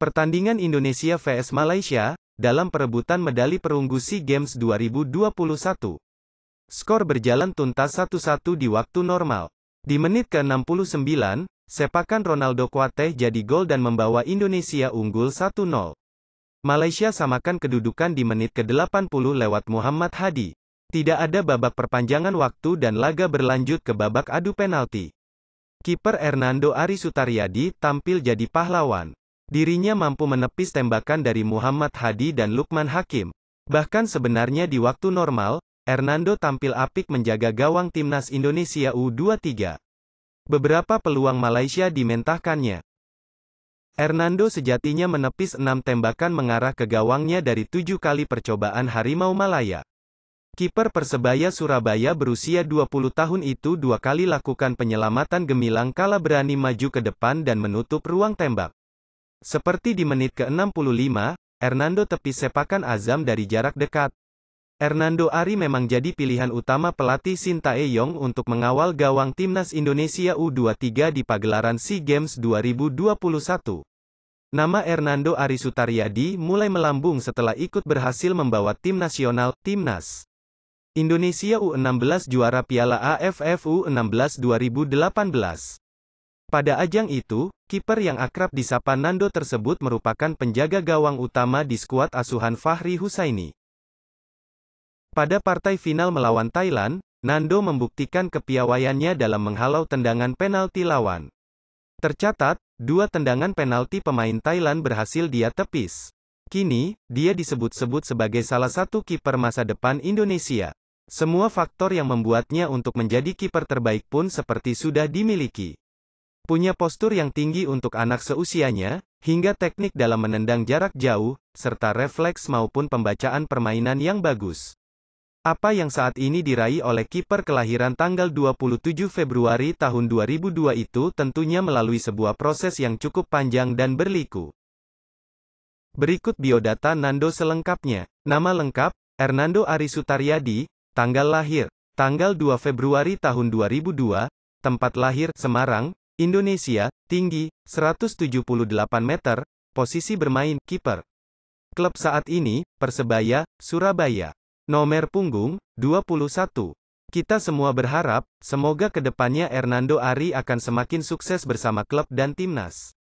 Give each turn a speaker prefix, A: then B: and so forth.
A: Pertandingan Indonesia vs Malaysia, dalam perebutan medali perunggu SEA Games 2021. Skor berjalan tuntas 1-1 di waktu normal. Di menit ke-69, sepakan Ronaldo Kuateh jadi gol dan membawa Indonesia unggul 1-0. Malaysia samakan kedudukan di menit ke-80 lewat Muhammad Hadi. Tidak ada babak perpanjangan waktu dan laga berlanjut ke babak adu penalti. Kiper Hernando Ari Sutariadi tampil jadi pahlawan. Dirinya mampu menepis tembakan dari Muhammad Hadi dan Lukman Hakim. Bahkan sebenarnya di waktu normal, Hernando tampil apik menjaga gawang timnas Indonesia U23. Beberapa peluang Malaysia dimentahkannya. Hernando sejatinya menepis enam tembakan mengarah ke gawangnya dari tujuh kali percobaan Harimau Malaya. Kiper Persebaya Surabaya berusia 20 tahun itu dua kali lakukan penyelamatan gemilang kala berani maju ke depan dan menutup ruang tembak. Seperti di menit ke-65, Hernando tepi sepakan Azam dari jarak dekat. Hernando Ari memang jadi pilihan utama pelatih Sintayong untuk mengawal gawang timnas Indonesia U23 di pagelaran SEA Games 2021. Nama Hernando Ari Sutaryadi mulai melambung setelah ikut berhasil membawa tim nasional, Timnas. Indonesia U16 juara Piala AFF U16 2018. Pada ajang itu, kiper yang akrab disapa Nando tersebut merupakan penjaga gawang utama di skuad asuhan Fahri Husaini. Pada partai final melawan Thailand, Nando membuktikan kepiawaiannya dalam menghalau tendangan penalti lawan. Tercatat, dua tendangan penalti pemain Thailand berhasil dia tepis. Kini, dia disebut-sebut sebagai salah satu kiper masa depan Indonesia. Semua faktor yang membuatnya untuk menjadi kiper terbaik pun seperti sudah dimiliki punya postur yang tinggi untuk anak seusianya, hingga teknik dalam menendang jarak jauh, serta refleks maupun pembacaan permainan yang bagus. Apa yang saat ini diraih oleh kiper kelahiran tanggal 27 Februari tahun 2002 itu tentunya melalui sebuah proses yang cukup panjang dan berliku. Berikut biodata Nando selengkapnya. Nama lengkap, Hernando Sutaryadi, tanggal lahir, tanggal 2 Februari tahun 2002, tempat lahir, Semarang, Indonesia, tinggi, 178 meter, posisi bermain, kiper. Klub saat ini, Persebaya, Surabaya. Nomor punggung, 21. Kita semua berharap, semoga kedepannya Hernando Ari akan semakin sukses bersama klub dan timnas.